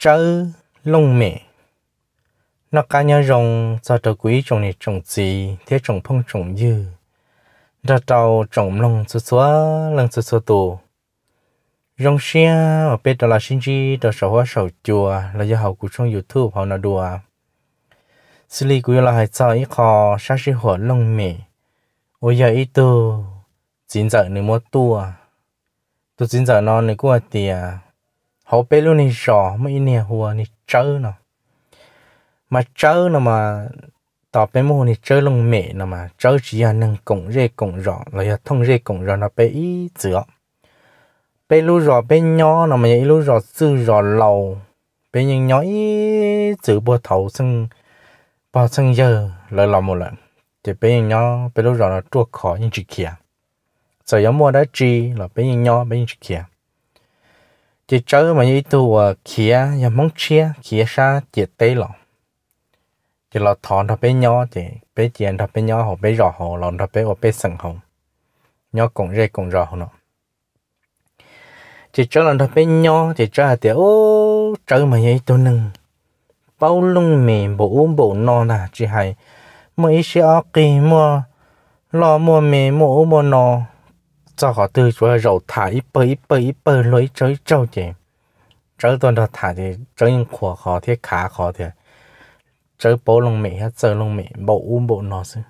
trớ lông mẹ nó cá nhân rồng cho trở quý trồng này trồng gì thế trồng phong trồng như ra trâu trồng lông xua xua lông xua xua tù rong xe ở bên đó là sinh chi đó sầu hoa sầu chùa là do hậu của trong youtube họ nó đùa xử lý của là hai sao ít khó sát sĩ hỏa lông mẹ ôi giờ ít tu chín giờ nữa mua tua tu chín giờ non này của tiệt họ bé luôn đi rõ mà in nhà hùa đi chơi nó mà chơi nó mà tao bé mua đi chơi lông mẹ nó mà chơi chỉ là nâng cổng rê cổng rõ là thông rê cổng rõ nó bé ít giữa bé lu rõ bé nhỏ nó mà vậy lu rõ sư rõ lầu bé nhưng nhỏ ít giữa bùa thầu xong bao xong giờ lời lòng một lần thì bé nhưng nhỏ bé lu rõ là chua khó nhưng chỉ kia giờ giờ mua đã chi là bé nhưng nhỏ bé nhưng chỉ kia chỉ chớ mà như tu à kia nhà mong chia kia sa chỉ tê lọ chỉ lọ thọ thọ bé nhỏ chỉ bé tiền thọ bé nhỏ họ bé rõ họ lọ thọ bé họ bé sừng họ nhỏ cũng rê cũng rõ họ nó chỉ chớ lọ thọ bé nhỏ chỉ chớ là tiểu ô chớ mà như tu nâng bao lung mềm bộ uống bộ no nà chỉ hay mấy xe ở kia mua lo mua mềm mua uống mua no cho họ từ cho rầu thả ít bơ ít bơ ít bơ lấy chơi trâu chị chơi tuần đó thả chơi những khổ khó thì khá khó chơi bố lông mẹ chơi lông mẹ bộ u bộ nó chứ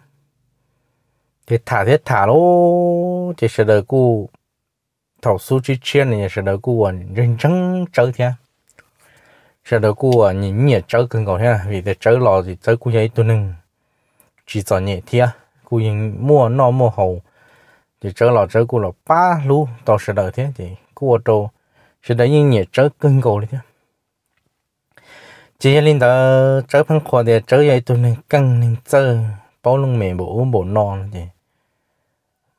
thì thả thế thả lô chỉ sẽ đợi cô thầu su chi chiên này sẽ đợi cô 认真 chơi thế sẽ đợi cô nhìn nhẹ chơi cần thì chơi cô ấy tuần nâng chỉ cho nhẹ thế cô nhìn mua nó mua hầu chỉ trở lọ trở của là ba lú to sẽ đời thế thì của trâu sẽ đời những nhiệt trở cưng cầu đấy chứ chỉ linh đó trở phân khoa để trở dậy tụi nên căng nên chơi bao lông mềm bộ bộ non thì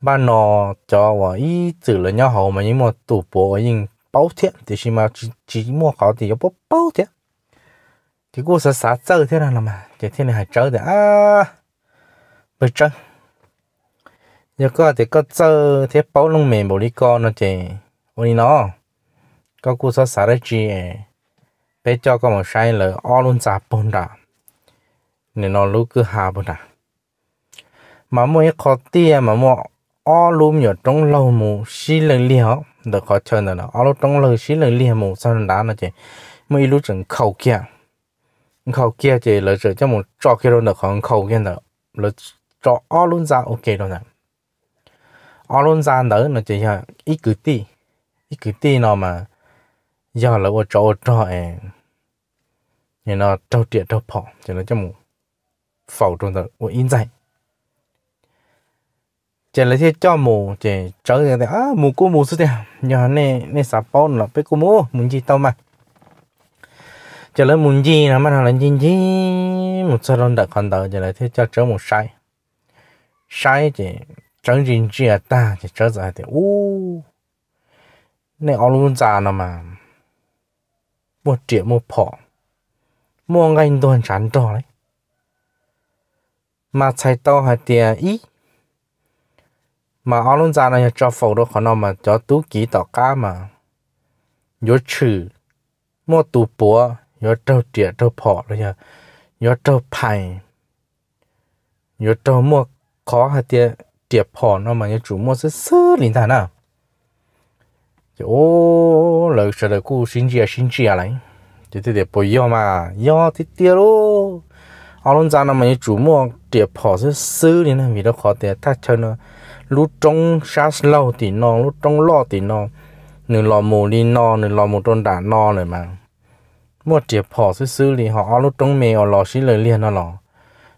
ba nò cho và ý từ là nhau hậu mà những mà tụ bộ ở những bao thiện thì chỉ mà chỉ chỉ mua khó thì có bao thiện thì cô sẽ xả chơi thế nào mà thì thế này hãy chơi để à bây chơi giờ có thì có chơi thế bao lông mềm bồi đi con nó chị ôi nó có cú sao xả đấy chị bé cho con một sai lời o luôn giả bồn đã nên nó lúc cứ hà bồn đã mà mỗi khó tia mà mua o luôn nhiều trong lâu mù xí lời liều được khó chơi nữa nó o luôn trong lâu xí lời liều mù sao đá nó chị mỗi lúc chẳng khẩu kia khẩu kia chị lời chơi cho một trò kia rồi được không khẩu kia nữa lời trò o luôn ra ok rồi nè ở luôn ra nữa nó chỉ là ít cứ tí ít cứ tí nó mà giờ là ô chỗ chỗ em nó trâu tiệt trâu phò thì nó cho mù phẩu đó ô in chỉ là thế cho mù chỉ trở ra thì à mù cô mù xuất ra giờ này này sạp bón là bé cô mù muốn gì mà chỉ là muốn gì là mà là gì gì một số lần đã còn đợi chỉ là thế cho trở một sai chỉ chẳng riêng chỉ ta thì trở ra thì u nên ông luôn già nó mà một triệu một phỏ mua ngành tuần chán trò đấy mà chạy to hay tiền ý mà ông luôn già này cho phổ đó khó nó mà cho tú ký tỏ cá mà nhớ trừ mua tú búa nhớ trâu tiệt trâu phỏ rồi nhớ nhớ trâu phành nhớ trâu mua khó hay tiền địa phò nó mà như chủ mua sẽ sơ linh thản à chỗ lời sợ đời cũ xin sinh xin chia lại thì thì để bồi yo mà yo thì tiêu lô. ở luôn ra nó mà như chủ mua địa phò sẽ sơ linh thản vì nó khó để ta chơi nó lúc trong sát lâu thì nó lúc trong lo thì nó nửa lò mù đi no nửa lò mù trôn đả no rồi mà mua địa phò sẽ sơ linh họ ở lúc trong ở lò xí lời liền nó lò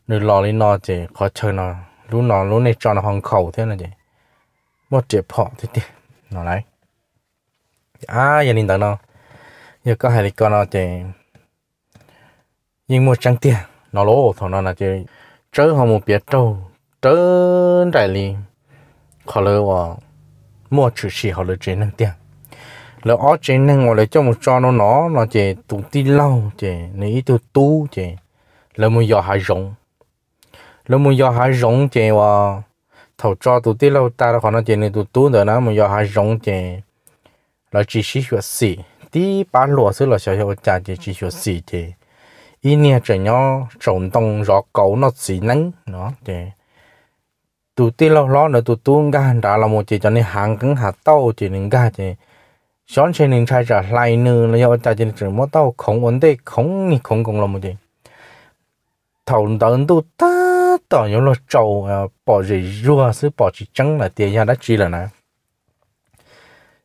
nửa lò đi no chỉ khó chơi nó lúc nào lúc này cho nó hoàng khẩu thế là gì một triệu họ thế thì nó lấy à giờ nên tao nó giờ có hai con nó thì nhưng một trăng tiền nó lỗ thằng nó là chỉ chớ họ một biết trâu chớ đại lý họ lỡ và mua chữ xì họ lỡ chỉ năng tiền lỡ ở chỉ năng họ lỡ cho một cho nó nó nó chỉ tụ ti lâu chỉ này tu tu chỉ lỡ một giờ hai rộng lúc mình do hai rong chè và thầu cho tụi tí lâu ta đã khỏi nó chè này tụi tú nữa nó mình do hai rong chè là chỉ xí chuột xì tí bán lúa xứ là xí chuột chả chỉ chỉ chuột xì chè ý nghĩa trẻ nhỏ trồng tông rõ cấu nó chỉ nâng, nó chè tụi tiền lâu lo nữa tụi tú ga đã là một chè cho nên hàng cứng hạt tàu chè nên ga chè xóm trên nên trai trả lại nữa là do chả chè chỉ mua tàu không vấn đề không không cũng làm gì, chè thầu tận tụi ta tỏ những lo trầu à, bỏ gì rùa xứ bỏ chỉ trắng là tiền ra đã chi là nè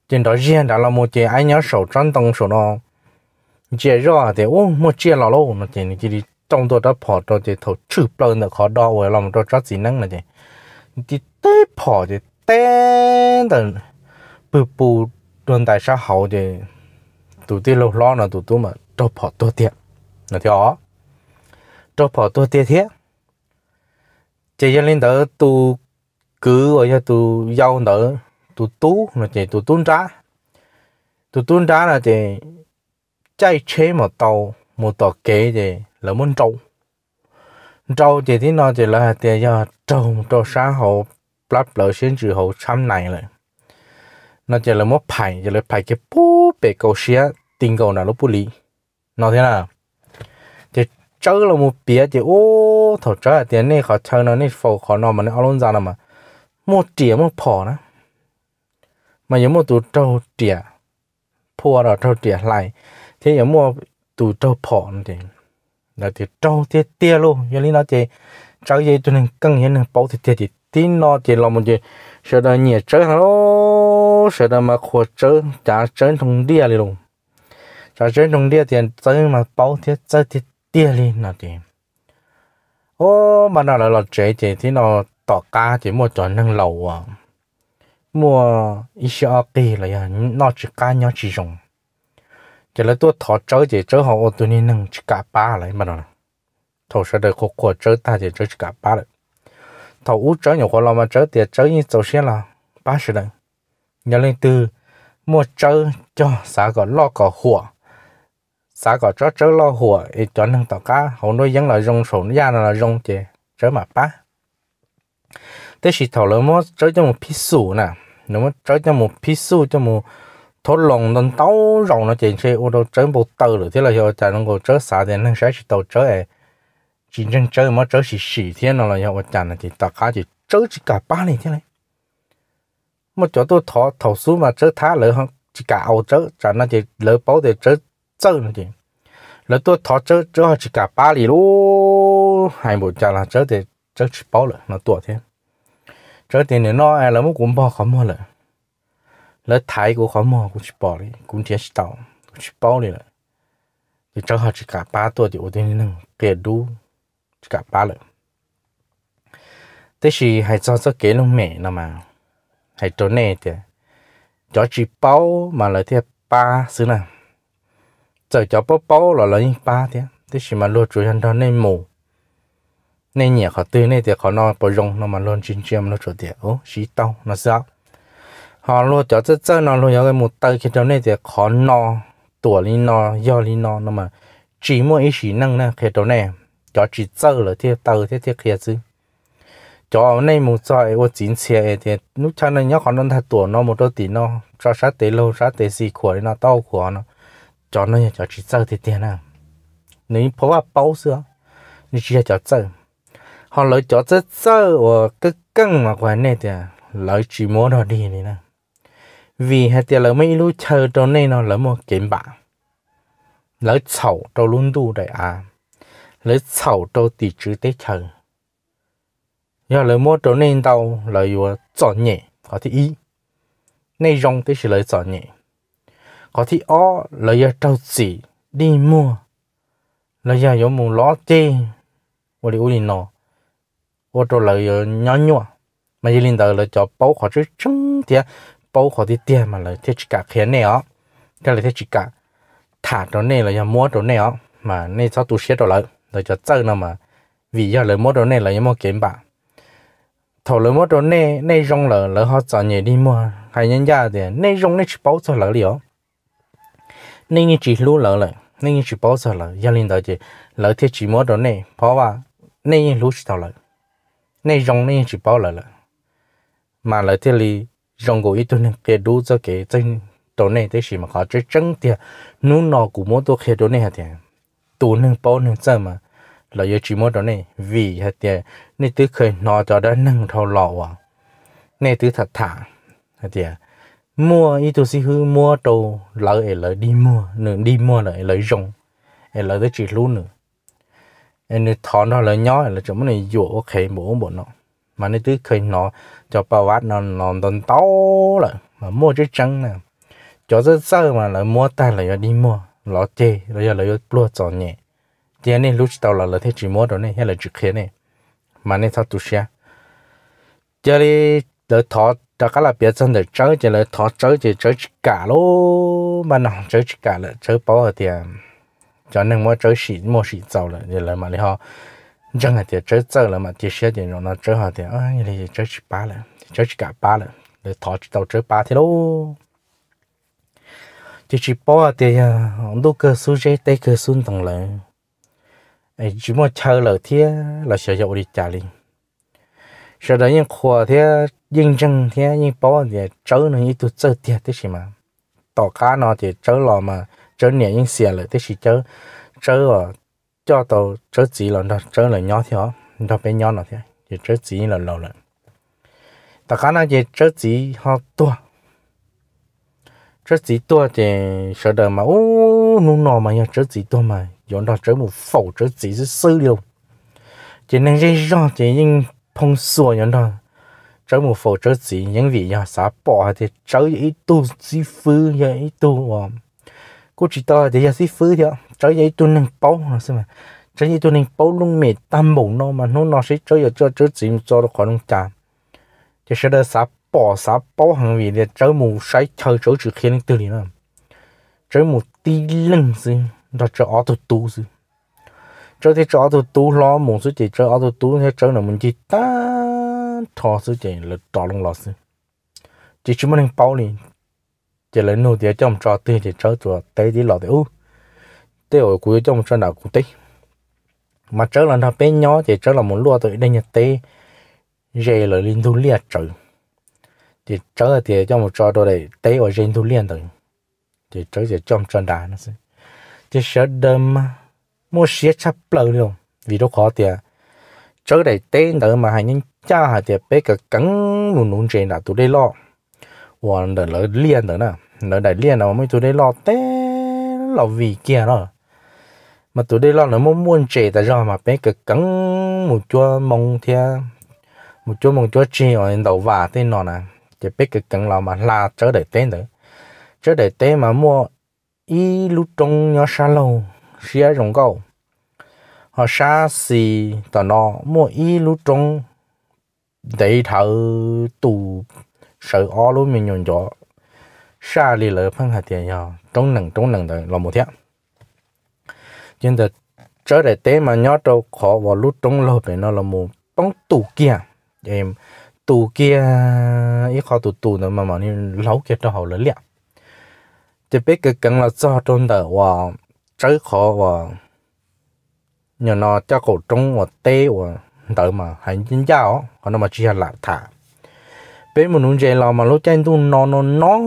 trên đó riêng đã là một chế ai nhớ sầu trắng tông sầu nó chế rùa à, thì ô một chế là lâu nó chỉ này đi trong tôi đã bỏ cho chế thầu chữ bao được khó đo rồi lòng tôi rất dị năng là chế đi té bỏ chế té tận bù bù đơn tại sao hậu chế tụi tôi lâu lo là tụi tôi mà tôi bỏ tôi tiền là thế đó tôi bỏ tôi tiền thiết chị dân lên đỡ tu cứ ở nhà tu giàu đỡ tu tu mà chị tu tuôn trá tu tuôn trá là chị chạy chế một tàu một tàu kế chị là muốn trâu trâu chị thì nó chị là tiền do trâu trâu sáng hậu lắp lỡ xin chữ hậu xăm này rồi nó chỉ là một phải chỉ là phải cái bố bể cầu xe tình cầu nào lúc bù lý nó thế nào chơi là một bia thì ô thổ chơi tiền này khó chơi nó này phổ khó nó mà nó luôn ra nó mà một triệu một phỏ nữa mà giống một tụ trâu triệu phô rồi trâu triệu lại thế giống một tụ trâu phỏ thì là thì trâu tia tia luôn cho nên nó thì chơi gì cho nên căng hiện là bảo thì tia thì tin nó thì là một cái sợ đó nhẹ chơi nó sợ đó mà khó chơi trả chơi thùng đĩa luôn trả chơi thùng đĩa thì chơi mà bảo thì chơi thì tia li nó thì ô mà nó là lọt chế chế thì nó tỏ cá chỉ mua cho nâng lầu à mua ít sợ kỳ là nó chỉ cá nhau chỉ dùng chỉ là tôi thọ chơi chỉ chơi họ ô tôi nên nâng chỉ cả ba lại mà nó thọ sẽ được khổ khổ chơi ta chỉ chơi chỉ cả ba lại thọ út chơi nhiều khổ lo mà chơi thì chơi như tổ tiên là ba sự đấy nhớ lên từ mua chơi cho xã gọi lo cỏ hùa xã có chỗ chỗ lo hùa ít cho năng tàu cá hậu nuôi dân là rong sổ nó ra là rong chè chớ mà bá thế thì thầu lớn mất chớ cho một pí sủ nè nếu mà chớ cho một pí sủ cho một thốt lòng nên tàu rồng nó chèn xe ô đâu chớ bộ tàu rồi thế là hiệu trả nó có chớ xã thì năng sẽ chỉ tàu chớ ấy chỉ chân chớ mà chớ chỉ xỉ thiên nó là hiệu trả là chỉ tàu cá chỉ chớ chỉ cả ba này thế này mà chỗ tôi thọ thầu xuống mà chớ thá lỡ không chỉ cả ao chớ trả nó chỉ lỡ bao thì chớ 走了的。那多他走走好去干巴里喽，还没讲了，走的走吃饱了，那多天，走的你那哎，那么滚包好么了？那泰国好么？我去包里，滚天是到，我去包里了。thì cháu họ chỉ cả ba tuổi thì ổn định năng kể đủ chỉ cả ba lợ thế thì hãy cho cho kế lúc mẹ nào mà hãy trốn nè thì cháu chỉ bao mà lời thì ba xứ nào giờ cho bố bố là lấy ba thế thế chỉ mà luôn chủ nhân đó nên mù nên nhẹ khó tư thì khó nó bỏ rong nó mà luôn chín chiêm nó chủ tiền ô xí tao nó sao họ luôn cho rất rất nó luôn cái một tay khi đó nên thì khó nó tuổi lý nó do lý mà chỉ mỗi ý chỉ năng nè khi đó nè cho chỉ giờ là thế tao thế thế kia chứ cho nên một trời ô chín xe thì lúc cha nó nhớ khó nó thay tuổi nó một đôi tí nó cho sát tế lâu sát tế gì của nó tao của nó cho nó cho chỉ sợ thì tiền nào nếu phố à bao xưa nếu chỉ cho sợ họ lấy cho rất sợ và cứ căng mà quan này thì lấy chỉ muốn nó đi này nè vì hạt tiền lấy mấy lúc chờ cho nên nó lấy một kiếm bạc lấy sầu cho luôn đủ đấy à lấy sầu cho tỷ chữ tế chờ giờ lấy mua cho nên đâu lấy vừa chọn nhẹ có thể ý 内容都是来找你。có thì ó là giờ trâu chỉ đi mua là giờ có một ló chê và đi uống nó và trâu là giờ nhỏ nhỏ mà giờ linh tờ là cho bao khó chứ chăng thì bao khó thì tiền mà là thế chỉ cả khiến này ó cái là thế chỉ cả thả chỗ này là giờ mua chỗ này ó mà này cho tôi sửa rồi, lại rồi cho chơi nó mà vì giờ lấy mua chỗ này là giờ mua kiếm bạc thầu lấy mua chỗ này này rong là lỡ họ cho nhẹ đi mua hay nhân gia thì này rong này chỉ bao cho lỡ liệu nên như chỉ lú lỡ lại nên như chỉ bỏ sợ lại gia đình đó chỉ lỡ thiết chỉ mua đồ này bảo vào nên như lú tao lại nên rong nên chỉ bỏ lại lại mà lỡ thiết li rong của ít tôi nên kia đủ cho cái chân đồ này thế chỉ mà khó chơi chân thì nú nọ của mua tôi kia đó này thì tụ nên bỏ nên sao mà lỡ giờ chỉ mua đó này vì hạt thì nên tứ khởi nọ cho đó nâng thâu lọ à nên tứ thật thả hết. thì mua ít tôi xí hư mua đồ lợi ấy lỡ đi mua nữa đi mua lợi lợi dùng, rong lợi tới chỉ luôn nữa ấy nữa thọ nó lợi nhỏ ấy là chúng này dụ ok bố bộ nó mà anh nó tới khi nó cho bao vát nó nó tồn to là mà mua chứ chăng nè cho rất sơ mà lợi mua ta lại đi mua lỡ chê lợi giờ lại lúa cho nhẹ anh nên lúc đầu là lợi thế chỉ mua đồ này hay là chỉ kia này mà anh nên thao tu xe giờ đi lợi thọ cho các là biết dân để chơi chỉ là thọ chơi chỉ chơi cả lô mà nó chơi cả là chơi bao thì cho nên mua chơi xịn mua xịn giàu là thì là mà đi họ chẳng hạn thì chơi giàu là mà thì sẽ thì nó chơi họ thì à thì chơi ba là chơi cả ba là để thọ tàu chơi ba thì lô thì chỉ bao thì ông đâu cơ suy chế tây cơ xuân thằng là chỉ mua chơi là thế là sử dụng đi trả liền sau đó những khoa thế nhưng chân thế nhưng bỏ thì chớ nó như tụt chớ thiệt thế gì mà tỏ cá nó thì chớ lò mà chớ nhẹ yên xìa lại thế gì chớ chớ ở ờ, cho tàu chớ chỉ là nó chớ là nhỏ thế đó bé nhỏ nó thế thì chớ chỉ là lâu rồi tỏ cá nó thì chớ chỉ họ tua chớ chỉ tua thì sợ đời mà ô nó nọ mà nhá chớ chỉ tua mà giờ nó chớ một phẩu chớ chỉ rất sơ điều chỉ nên ra thì nhưng phong sủa nhá đó cháu một phổ cháu gì những vị nhà xã bỏ thì cháu ít tu sĩ phứ nhà ít tu cô chỉ to thì nhà sĩ phứ thôi, cháu ít tu nên bao nó xem mà cháu ít tu nên bao luôn mệt tâm bổ nó mà nó nó sẽ cháu giờ cho cháu gì cho nó khỏi nông trà thì sẽ là xã bỏ xã bao hàng vị thì cháu một sai chơi cháu chỉ khiến từ đi nữa cháu một tí lưng gì đó cháu ở tu tu gì cháu thì cháu tu tu lo một số chỉ cháu ở tu tu thì cháu là mình chỉ ta hắn thọ sự chạy là trò lông lọt sự chỉ chúng mình bao nè chỉ là nô thì trong trò tiền chỉ trò tế tây thì lọt thì u tây ở cuối trong trò nào cũng tây mà trở là nó bé nhỏ chỉ trở là một lúa tới đây nhà tây rề là linh thu liệt trời thì trở thì trong một trò đồ này tây ở linh thu liệt tử thì trở thì trong trò đá nó sẽ thì sợ đơm mua xe chắp lợn luôn vì đâu khó tiền trở đây tế nữa mà hai nhân cha hạt thì bé cái cắn nụ nụ trên là tôi đây lo và đợt lỡ liền nữa nè lỡ đại liền nào mới tôi đây lo té là vì kia đó mà tôi đây lo nó muốn muốn trẻ tại do mà bé cái cắn một chỗ mong thia một chỗ mong chỗ chi ở đầu và tên nó nè chỉ biết cái cắn là mà la trở để tên nữa trở để tên mà mua y lúc trong nhỏ xa lâu xia rồng cầu họ xa xì tao nó mua y lúc trong để thảo tù sợ ó luôn mình nhon gió xa lì lỡ phân hạt tiền nhau trong nặng trong nặng đấy là một thế nhưng mà trở lại tế mà nhớ đâu khó và lúc trong lâu bên nó là một bóng tù kia em tù kia ít khó tù tù nữa mà mà nên lâu kia cho họ lỡ liệt chỉ biết cái cần là do trong đời và trở khó và nhờ nó cho cổ trong và tê và đỡ mà hành chính giáo còn nó mà chỉ là thả bên một nụ chè lò mà lúc chen tu nó nó nó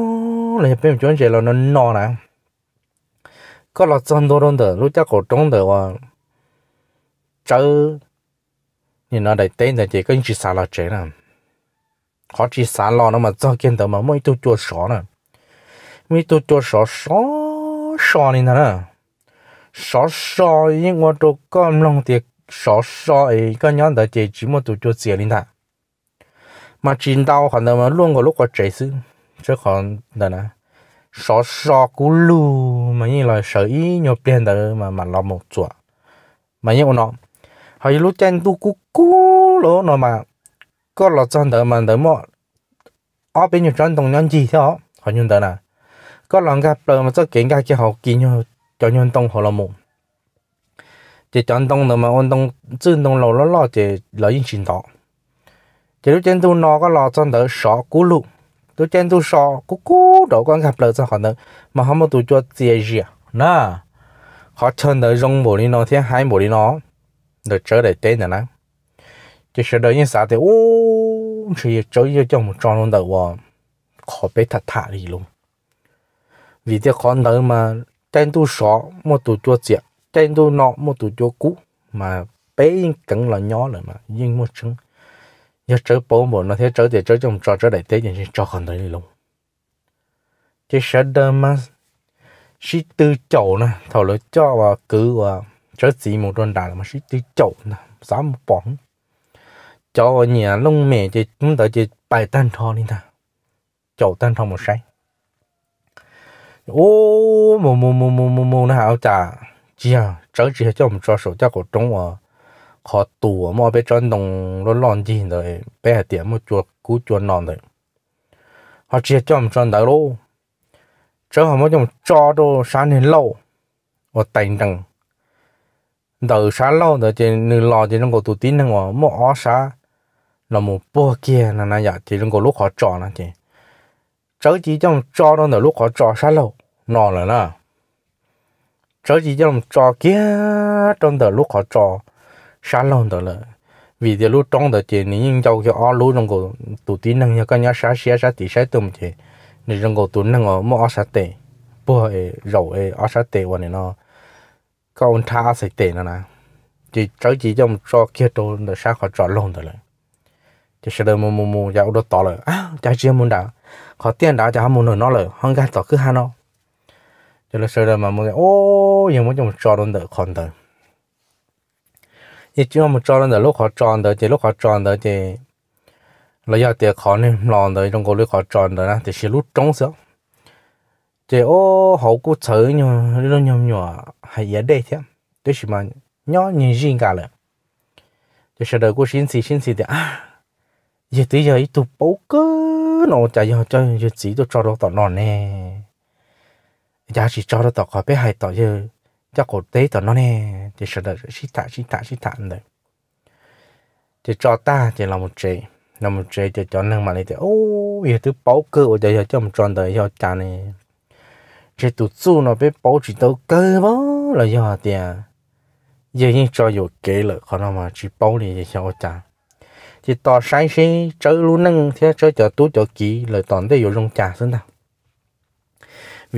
là bên một chỗ chè lò nó nó này có là chân đồ đông được, lúc chắc cổ trống được, và chơi nhìn nó đầy tên là chỉ có chỉ xả là chế nè họ chỉ xả lò nó mà do kiên tử mà mỗi tu chua sọ nè mỗi tu chua sọ sọ sọ này nè sọ sọ nhưng mà tôi có lòng tiệc 少少诶，个娘的这寂寞都就接领他。mà chín đau họ nó luôn có lúc có trẻ sư còn là nè sọ sọ cú lù mà như là sợ ý nhiều tiền đó mà mà lo một chuột mà như nó họ lúc chân tu cú cú lỗ mà có lọ chân đó mà đó mà ở bên nhiều chân đồng nhân gì thế họ họ như đó nè có lòng gặp mà cho kiện cái kia họ kiện cho nhân đồng họ là một chỉ chọn đông nữa mà ôn đông chứ đông lâu nó lo chỉ lợi yên chuyển đó chỉ lúc trên tu nó có lo cho đỡ sọ cú lụ tu trên tu sọ cú cú đổ con mà không có tu cho dễ nè họ chân đỡ rong bộ đi nó hai bộ đi nó được trở để tên nữa nè chỉ sợ thì ô chỉ chơi cho trong một tròn luôn đầu à khó bé thật thà vì thế khó đỡ mà trên tu sọ một tu cho dễ trên tôi nọ một tụ cho cũ mà bé cẩn là nhỏ rồi mà nhưng một chứng giờ trở bố bộ nó thế trở thì trở trong trò trở đại tế thì cho còn đấy luôn chứ sợ đơ mà sĩ tư chậu nè thầu lỡ cho và cứ và trở gì một đoàn đà mà sĩ tư chậu nè giá một bọn cho nhà lông mẹ thì chúng ta chỉ bài tan thò đi nè chậu tan thò một sáng ô mù mù mù mù mù mù nó hảo chả chỉ à cháu chỉ cho mình cho cổ trống à khó tù mà bé cho nông nó lon gì rồi bé tiền một chuột cú chuột non rồi họ chỉ cho mình cho đỡ luôn cháu họ mới cho mình cho đồ sáng nên lâu và tình rằng đỡ sáng lâu rồi chỉ nửa lo chỉ trong cổ tụ tín năng mà mỗi ó sáng một bữa kia là nãy giờ chỉ trong cổ lúc họ trò là chỉ cháu chỉ trong cho đó là lúc họ trò sáng lâu nó là nè chỗ gì trong trò kia trong đời lúc họ trò sáng lòng đó là vì giờ lúc trong đời thì những cháu kia ở lúa trong cổ tụ tí năng nhà con nhà sáng sáng sáng tí sáng tụm chị nên trong cổ tụ năng ở mỗi ở sáng tệ bữa ấy rầu ấy ở sáng tệ วัน này nó có ông tha sáng tệ nữa nè chỉ cho gì trong trò kia trong đời sáng họ trò lòng đó là chỉ sợ mua mua mua, giờ đó tỏ rồi à chả chưa muốn đã họ tiền đã họ muốn nó rồi họ gạt tỏ cứ hà nó cho lúc sau đó mà muốn ô nhưng muốn trong cho đơn đỡ còn đỡ thì chúng một cho đơn đỡ lúc họ tròn đỡ thì lúc họ tròn đỡ thì là do tiền khó nên lòn đỡ trong cổ lúc họ tròn đỡ thì sẽ lúc trống sớm thì ô họ cũng thử nhưng lúc nhỏ nhỏ hay giờ đây thế tôi chỉ mà nhỏ nhìn riêng cả là thì sau đó cũng xin xì xin xì thì à giờ tới giờ ít tụ bố cơ nó chả giờ cho giờ chỉ tôi cho đó tao nọ nè giá chỉ cho nó tỏ khỏi biết hay tỏ chứ cho cổ tế tỏ nó nè thì sợ là xí tạ xí tạ xí tạ đấy thì cho ta thì là một chế là một chế thì cho năng mà lại thì ô giờ tôi bảo cơ ở đây cho một tròn đời cho cha này chỉ tụt su nó bé bảo chỉ tao cơ bó là do tiền giờ nhưng cho dù kế lợi khó nó mà chỉ bảo này thì cho cha thì tỏ sai xí chơi luôn năng thế chơi cho tú cho kỹ lời toàn để dùng cha xin nào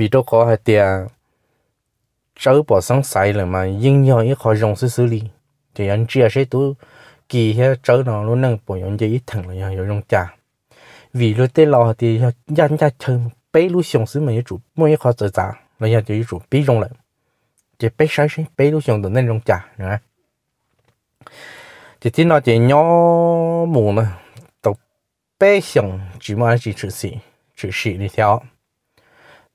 vì đó có hai tiền cháu bỏ sáng sai rồi mà nhưng nhau ít khó dùng xử xử lý thì anh chia sẽ tú kỳ hết cháu nó luôn năng bỏ những gì thằng là nhau dùng trả vì lúc tết lo thì nhân ra chơi bé lúc xong xử mà chủ mỗi khó tự trả là nhau chỉ chủ bé dùng lại chỉ bé sáng sáng bé lúc xong tự nên dùng trả nữa thì thế nó chỉ nhỏ mù mà tàu bé xong chỉ mà chỉ chữ sĩ chữ sĩ đi theo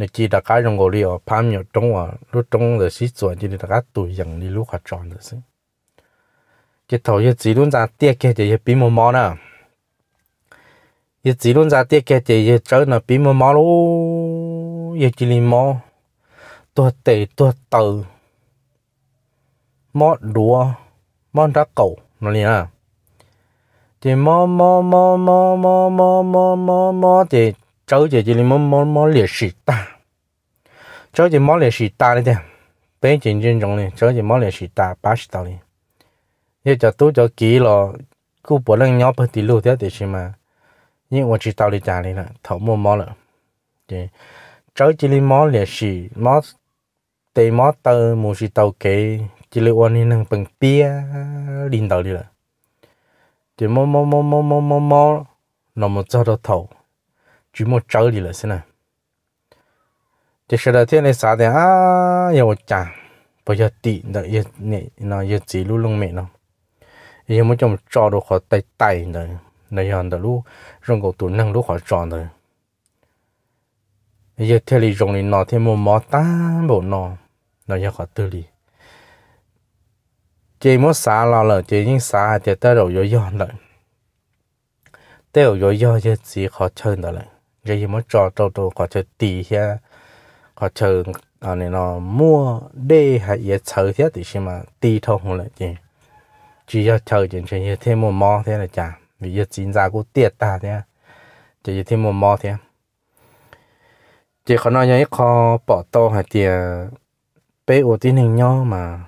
你记得该用我哩哦，怕没有中啊，路中的是转进大家对人哩路还转的是。cái thầu như chỉ luôn ra tiếc cái thì bị mồm mò nè, như chỉ luôn ra tiếc cái thì trở nó bị mồm mò luôn, như chỉ liền mò, tua tệ tua từ, mò đùa, mò nó liền à, thì mò mò mò mò mò mò mò mò thì cháu giờ chỉ mò mò mò liệt sĩ ta cháu giờ mò liệt sĩ ta đấy chứ bé chuyện chuyện trong này cháu giờ mò liệt sĩ ta ba sĩ tao đi giờ cháu tôi cháu kỹ lo cứ bỏ lên nhau phải tí lù thế thì xem mà nhưng mà chỉ tao đi trả đi là thấu mò mò rồi chứ cháu chỉ mò liệt sĩ mò tây mò tơ mù sĩ tàu kế chỉ lấy quan năng bằng bia đình tàu đi rồi, chỉ mò mò mò mò mò mò mò nó một cho đó thầu chú mô cháu đi là xin à thì sau đó thiên này sao thì à giờ một chàng giờ tị đó giờ này nó giờ chỉ lu lung mẹ nó giờ mới trong trò đồ khó tay tay rồi này hòn đó lu rong cổ tụi năng lu khó trò rồi giờ thiên lý rong này nó thiên mô mò ta bộ nó nó giờ khó tư lý chỉ muốn là chỉ những xả thì tới đầu rồi giờ rồi tới chỉ khó chơi đó lại giờ gì mới cho tàu tàu có chơi tì ha có chơi ở à, này nó mua đê hay gì chơi thế thì xem mà tì thôi không lại chứ chỉ cho chơi chuyện chơi thêm một mò thế là chả vì giờ chính ra cũng tiệt ta thế chỉ thêm một mò thế chỉ có nói những kho bỏ tàu hay tiền à, bé ô tí hình nhau mà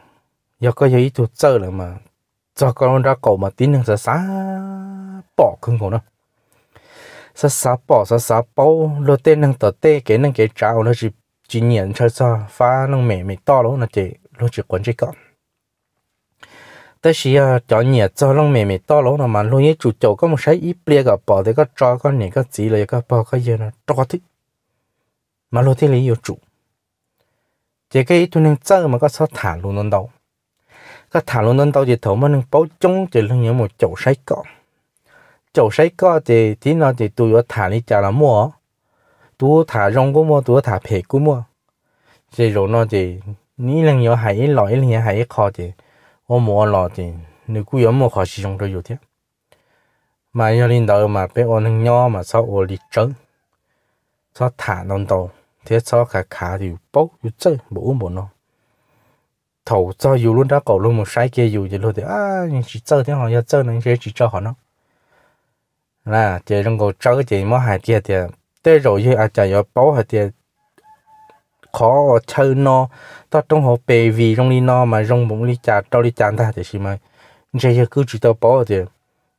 giờ có gì chút chơi là mà cho con ra cổ mà tí hình sẽ xá bỏ không cổ nữa sa sa bỏ sa sa bao lo tên năng tờ tê cái năng cái trào nó chỉ chỉ nhận cho cho phá năng mẹ mẹ to lắm nó chỉ nó chỉ quấn chỉ cọp tới khi à cho nhẹ cho lông mẹ mẹ to lắm nó mà luôn như chủ chầu có một cái ít bia gặp bỏ thì có cho có nhẹ cái gì là có bỏ có gì nó cho thích mà luôn thế lý chủ chỉ cái tu năng chơi mà có sao thả luôn nó đâu cái thả luôn nó đâu thì thầu mà năng bao chung chỉ là những một chầu sai cọp chỗ xây có thì tí nó thì tụi nó thả đi chả là mua tụi thả rong cũng mua tụi thả phê cũng mua thì rồi nó thì ní lần nhỏ hay lọ lần nhỏ hay khó thì ô mua lọ thì nếu cứ mua khó sử dụng rồi thế mà nhỏ lên đầu mà bé ô lần mà sao ô đi trứng sao thả non đầu thế sao cả cả thì bốc thì chơi bố nó thầu cho dù luôn đã cầu luôn một sai kia dù thì luôn thì à chỉ chơi thế họ giờ chơi nên chỉ cho họ nó là chị trong cổ cháu chị mới hai tiền tiền tới rồi như à chạy vào bố hai tiền khó chơi nó ta trong hồ bề vì trong đi nó mà trong bụng đi chả trâu đi chả ta thì xí mày chị cứ chỉ tao bố thì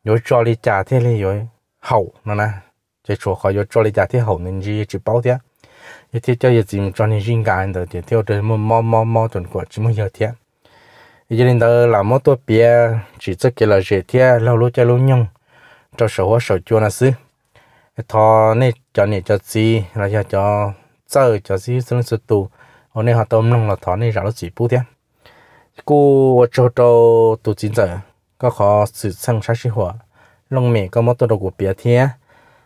rồi cho đi chả thế này rồi hậu nó nè chị chỗ khỏi rồi cho đi chả thế hậu nên chị chỉ bảo thế thì thế cho giờ chị mình cho nên riêng cái đó thì theo tới mua mua mò mò tuần qua chỉ mới giờ thế giờ đến đó làm mò tôi bia chỉ cho cái là dễ thế lâu lâu chơi lâu nhung cho sổ hóa sổ chua là xứ thọ nè cho nè cho gì là cho cho chơi cho gì xuống sụt tù hôm nay họ tôm nông là thọ nè rõ chỉ bút thế cô cho cho tụ chín giờ có khó sử sang sát sĩ hòa lông mẹ có mất tôi đồ của bé thế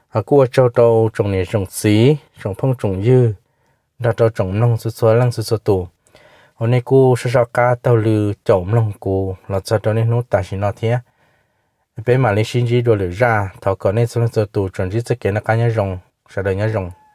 họ cô cho cho trồng nè trồng xí trồng phong trồng dư đã cho trồng nông sụt sụt lăng sụt sụt tù hôm nay cô sẽ cho cá tàu lư trồng nông cô là cho cho nên nó tài xin nó thế bé mà lấy sinh chỉ rồi lửa ra thảo có nên xuống tụ chuẩn chỉ sẽ kiến là cá nhân rồng sẽ đời nhân rồng